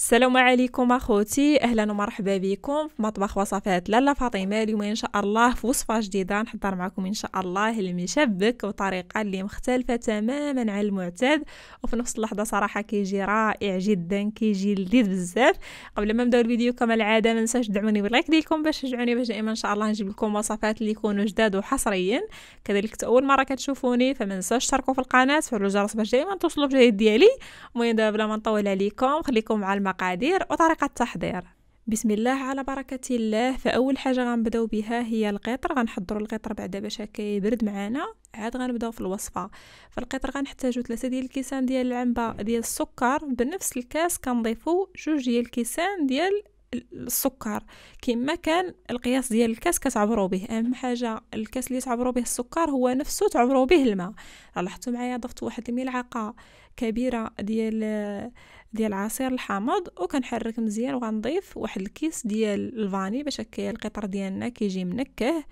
السلام عليكم اخوتي اهلا ومرحبا بكم في مطبخ وصفات لاله فاطمه اليوم ان شاء الله في وصفه جديده نحضر معكم ان شاء الله المشبك بطريقه اللي مختلفه تماما عن المعتاد وفي نفس اللحظه صراحه كيجي رائع جدا كيجي لذيذ بزاف قبل ما نبداو الفيديو كما العاده ما ننساوش تدعموني باللايك ديالكم باش تشجعوني باش دائما ان شاء الله نجيب لكم وصفات اللي يكونوا جداد وحصريا كذلك اول مره كتشوفوني فما ننساوش تشتركوا في القناه وتفعلوا الجرس باش دائما توصلوا بجديد ديالي المهم دابا بلا ما نطول عليكم خليكم مع المقادير وطريقة التحضير بسم الله على بركة الله فأول حاجة غنبداو بها هي القطر غنحضروا القطر بعدا باش هكا يبرد معانا عاد غنبداو في الوصفة فالقطر غنحتاجو ثلاثة ديال الكيسان ديال العنبة ديال السكر بنفس الكاس كنضيفو جوج ديال الكيسان ديال السكر كما كان القياس ديال الكاس كتعبروا به اهم حاجه الكاس اللي تعبروا به السكر هو نفسه تعبروا به الماء لاحظتوا معايا ضفت واحد الملعقه كبيره ديال ديال العصير الحامض وكنحرك مزيان وغنضيف واحد الكيس ديال الفاني باش هكا القطر ديالنا كيجي منكه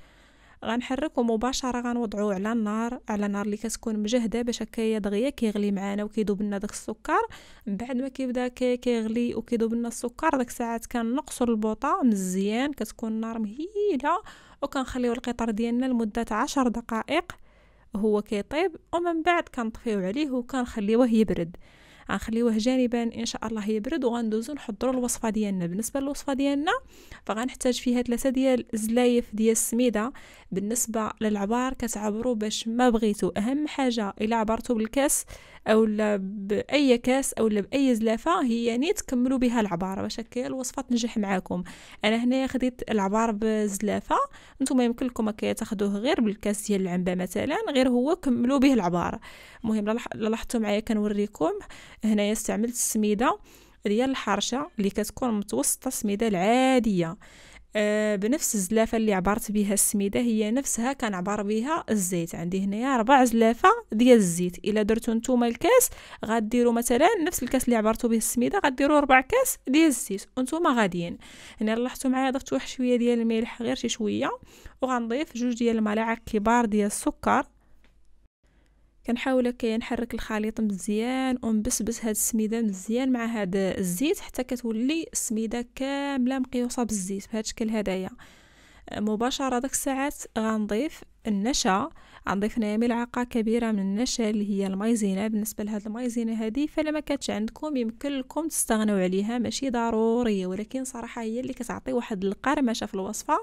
غنحرك ومباشره غنوضعو على النار على نار اللي كتكون مجهده باش هكايا دغيا كيغلي معانا وكيذوب لنا داك السكر من بعد ما كيبدا كيغلي وكيذوب لنا السكر داك الساعات كنقصو البوطه مزيان كتكون النار مهيله وكنخليو القطر ديالنا لمده عشر دقائق هو كيطيب ومن بعد كنطفيو عليه وكنخليوه يبرد غنخليوه يعني جانبا ان شاء الله يبرد وغندوزو نحضروا الوصفه ديالنا بالنسبه للوصفه ديالنا فغنحتاج فيها ثلاثه ديال الزلايف ديال السميده بالنسبه للعبار كتعبروا باش ما بغيتو اهم حاجه الا عبرتو بالكاس او لا باي كاس او لا باي زلافه هي نيت يعني تكملوا بها العباره باش هكا الوصفه تنجح معاكم انا هنايا خديت العبار بزلافه نتوما يمكن لكم هكا تاخذوه غير بالكاس ديال العنبه مثلا غير هو كملوا به العباره المهم لاحظتوا معايا كنوريكم هنايا استعملت السميده ديال الحرشه اللي كتكون متوسطه السميده العاديه آه، بنفس الزلافة اللي عبرت بها السميدة هي نفسها كان عبر بها الزيت عندي هنايا ربع زلافة ديال الزيت إلا درتو نتوما الكاس غديرو مثلا نفس الكاس اللي عبرتو به السميدة غديرو ربع كاس ديال الزيت ونتوما غاديين هنا لاحظتو معايا ضفتو واحد شوية ديال الملح غير شي شوية وغنضيف جوج ديال الملاعق كبار ديال السكر كنحاول هكايا نحرك الخليط مزيان ونبسبس هاد السميده مزيان مع هاد الزيت حتى كتولي السميده كامله مقيوصه بالزيت بهذا الشكل هدايا مباشرة داك الساعات غنضيف النشا غنضيف هنايا ملعقه كبيره من النشا اللي هي المايزينا بالنسبه لهاد المايزينا هذه فلا ما كانتش عندكم يمكن لكم تستغنوا عليها ماشي ضروريه ولكن صراحه هي اللي كتعطي واحد القرمشه في الوصفه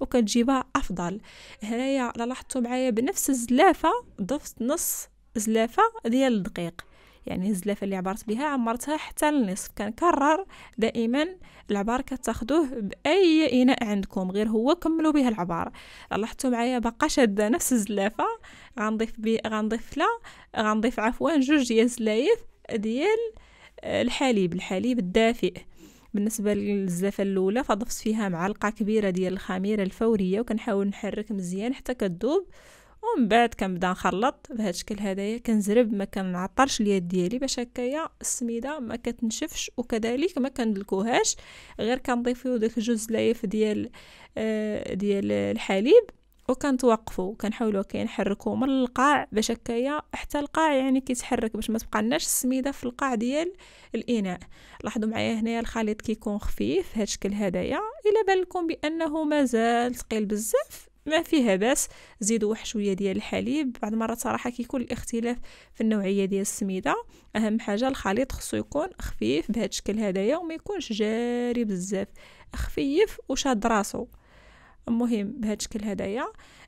وكتجيبها افضل هنايا لاحظتوا معايا بنفس الزلافه ضفت نص زلافه ديال الدقيق يعني الزلافه اللي عبرت بها عمرتها حتى للنصف كنكرر دائما العبار كتاخذوه باي اناء عندكم غير هو كملوا به العبار لاحظتوا معايا باقا شاده نفس الزلافه غنضيف بي غنضيف لا غنضيف عفوا جوج ديال الزلايف ديال آه، الحليب الحليب الدافئ بالنسبه للزلافه الاولى فضفت فيها معلقه كبيره ديال الخميره الفوريه وكنحاول نحرك مزيان حتى كدوب ومن بعد كنبدا نخلط بهذا الشكل هذايا كنزرب ما كنعطرش اليد ديالي باش هكايا السميده ما كتنشفش وكذلك ما كندلكوهاش غير كنضيفو داك جوج زلايف ديال آه ديال الحليب وكنتوقفوا كنحاولوا كنحركوا من القاع باش هكايا حتى القاع يعني كيتحرك باش ما تبقاناش السميده في القاع ديال الاناء لاحظوا معايا هنايا الخليط كيكون خفيف هذا الشكل هدايا الا بان لكم بانه مازال ثقيل بزاف ما فيها باس زيدوا واحد شويه ديال الحليب بعض المرات صراحه كيكون الاختلاف في النوعيه ديال السميده اهم حاجه الخليط خصو يكون خفيف بهذا الشكل هذايا وما يكونش جاري بزاف خفيف وشاد راسو المهم بهذا الشكل هدايا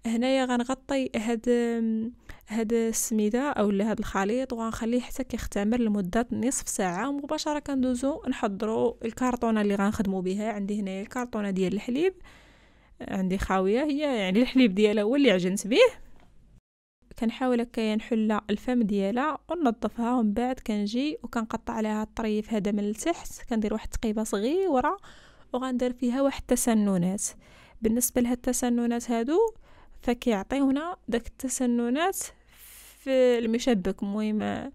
هنايا غنغطي هاد هاد السميده اولا هاد الخليط وغنخليه حتى كيختمر لمده نصف ساعه مباشره كندوزو نحضروا الكرتونه اللي غنخدمو بها عندي هنايا الكرتونه ديال الحليب عندي خاوية هي يعني الحليب ديالها هو اللي عجنت به كنحاول هكايا نحل الفم ديالها وننظفها ومن بعد كنجي وكنقطع عليها الطريف هذا من التحت كندير واحد التقيبه صغيره وغندير فيها واحد التسننات بالنسبه لهاد التسننات هادو فكيعطيونا داك التسننات في المشبك المهم آه،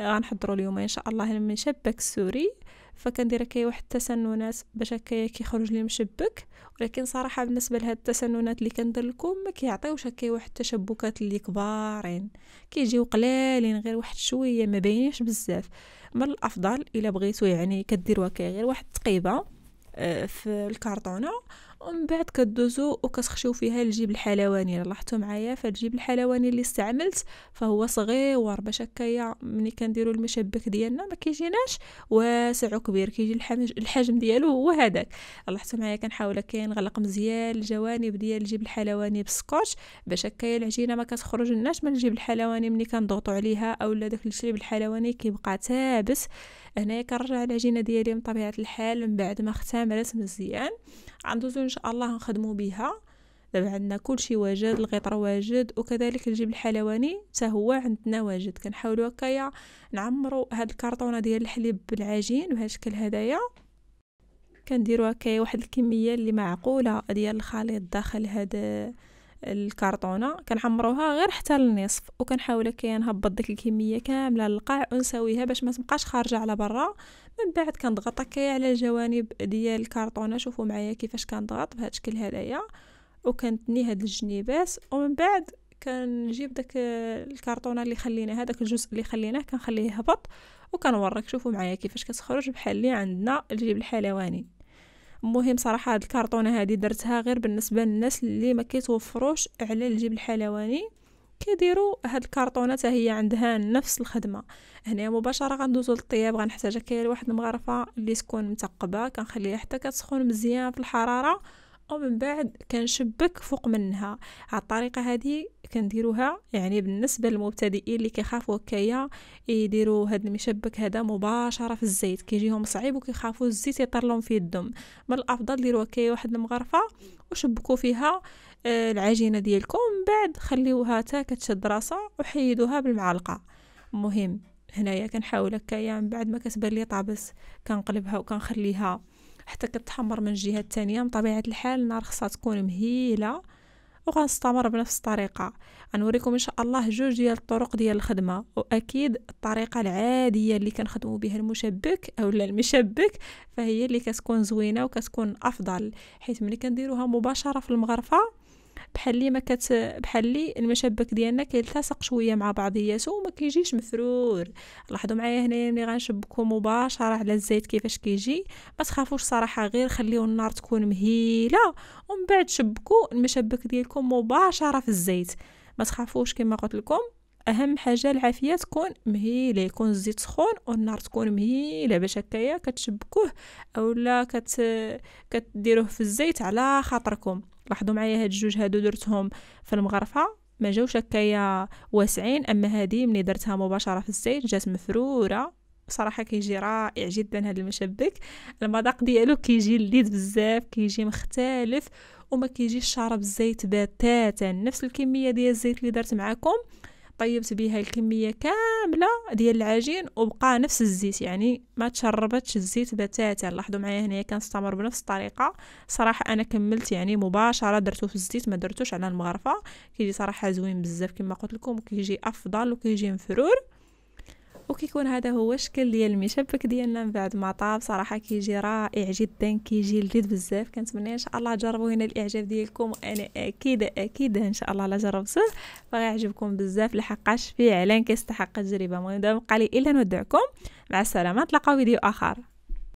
غنحضروا اليوم ان شاء الله المشبك السوري فكندير هكايا واحد التسننات باش هكايا كيخرج لي مشبك ولكن صراحه بالنسبه لهاد التسننات اللي كندير لكم ما كيعطيوش هكايا واحد التشبكات اللي كبارين كيجيو قلالين غير واحد شويه ما باينينش بزاف من الافضل الا بغيتو يعني كديروا هكايا غير واحد التقيبه آه، في الكرتونه ومن بعد كدوزو وكتخشيو فيها الجيب الحلواني لاحظتوا معايا فالجيب الحلواني اللي استعملت فهو صغيور باش هكايا ملي كنديروا المشبك ديالنا ما كيجيناش واسع وكبير كيجي الحجم ديالو هو هذاك لاحظتوا معايا كنحاول كنغلق مزيان الجوانب ديال الجيب الحلواني بالسكوتش باش هكايا العجينه ما كتخرج لناش من الجيب الحلواني ملي كنضغطوا عليها اولا داك الجيب الحلواني كيبقى ثابت هنايا كنرجع العجينه ديالي من طبيعه الحال من بعد ما اختمرت مزيان غندوزو ان شاء الله نخدمو بها دابا عندنا كلشي واجد الغطر واجد وكذلك الجبن الحلواني حتى هو عندنا واجد كنحاولوا هكايا نعمروا هاد الكرطونه ديال الحليب بالعجين بهذا الشكل هدايا كنديروا هكايا واحد الكميه اللي معقوله ديال الخليط داخل هاد الكرتونه كنحمروها غير حتى للنصف وكنحاول نهبط ديك الكميه كامله للقاع ونساويها باش ما تبقاش خارجه على برا من بعد كنضغط هكايا على الجوانب ديال الكرتونه شوفوا معايا كيفاش كنضغط بهذا الشكل هذايا وكنتني هاد الجنيبات ومن بعد كنجيب داك الكرتونه اللي خلينا هذاك الجزء اللي خليناه كنخليه يهبط وكنوريك شوفوا معايا كيفاش كتخرج بحال اللي عندنا الجيب الحلواني مهم صراحه هاد الكرتونه هادي درتها غير بالنسبه للناس اللي ما كيتوفروش على الجيب الحلواني كيديروا هاد الكرتونه هي عندها نفس الخدمه هنا مباشره غندوزو للطياب غنحتاج كاين واحد المغرفه اللي تكون متقبة كنخليها حتى كتسخن مزيان في الحراره ومن بعد كنشبك فوق منها على الطريقه هذه كنديروها يعني بالنسبه للمبتدئين اللي كيخافوا هكايا يديروا هاد المشبك هذا مباشره في الزيت كيجيهم صعيب وكيخافوا الزيت يطر لهم في الدم من الافضل ديروا هكايا واحد المغرفه وشبكوا فيها آه، العجينه ديالكم من بعد خليوها تا كتشد راسها وحيدوها بالمعلقه مهم هنايا كنحاول هكايا من بعد ما كتبان لي طابس كنقلبها وكنخليها حتى كتحمر من الجهه الثانيه من طبيعه الحال النار خصها تكون مهيله وغنستمر بنفس الطريقه غنوريكم ان شاء الله جوج ديال الطرق ديال الخدمه واكيد الطريقه العاديه اللي كنخدموا بها المشبك او المشبك فهي اللي كتكون زوينه وكتكون افضل حيت ملي كنديروها مباشره في المغرفه بحال لي ما كت بحال لي المشبك ديالنا كيلتصق شويه مع بعضياته وما كيجيش مفرور لاحظوا معايا هنايا ملي غنشبكو مباشره على الزيت كيفاش كيجي ما تخافوش صراحه غير خليو النار تكون مهيله ومن بعد شبكوا المشبك ديالكم مباشره في الزيت ما تخافوش كما قلت لكم اهم حاجه العافيه تكون مهيله يكون الزيت سخون والنار تكون مهيله باش هكايا كتشبكوه اولا كت كتديروه في الزيت على خاطركم لاحظوا معايا هاد الجوج هادو درتهم في المغرفه ما جاوش هكايا واسعين اما هادي ملي درتها مباشره في الزيت جات مفروره صراحه كيجي رائع جدا هذا المشبك المذاق ديالو كيجي لذيذ بزاف كيجي مختلف وما كيجيش شارب الزيت بتاتا نفس الكميه ديال الزيت اللي درت معاكم طيبت بها الكمية كاملة ديال العجين وبقى نفس الزيت يعني ما تشربتش الزيت بتاتا لاحظوا معايا هنايا كنستمر بنفس الطريقة صراحة انا كملت يعني مباشرة درتو في الزيت ما درتوش على المغرفة كيجي صراحة زوين بزاف كما قلت لكم كيجي افضل وكيجي مفرور وكيكون هذا هو الشكل ديال المشبك ديالنا من بعد ما طاب صراحه كيجي رائع جدا كيجي لذيذ بزاف كنتمنى ان شاء الله تجربوا هنا الاعجاب ديالكم وانا اكيد اكيد ان شاء الله الا جربتوه فغيعجبكم بزاف لحقاش فعلا كيستحق التجربه المهم دابا بقى لي الا نودعكم مع السلامه نتلاقاو فيديو اخر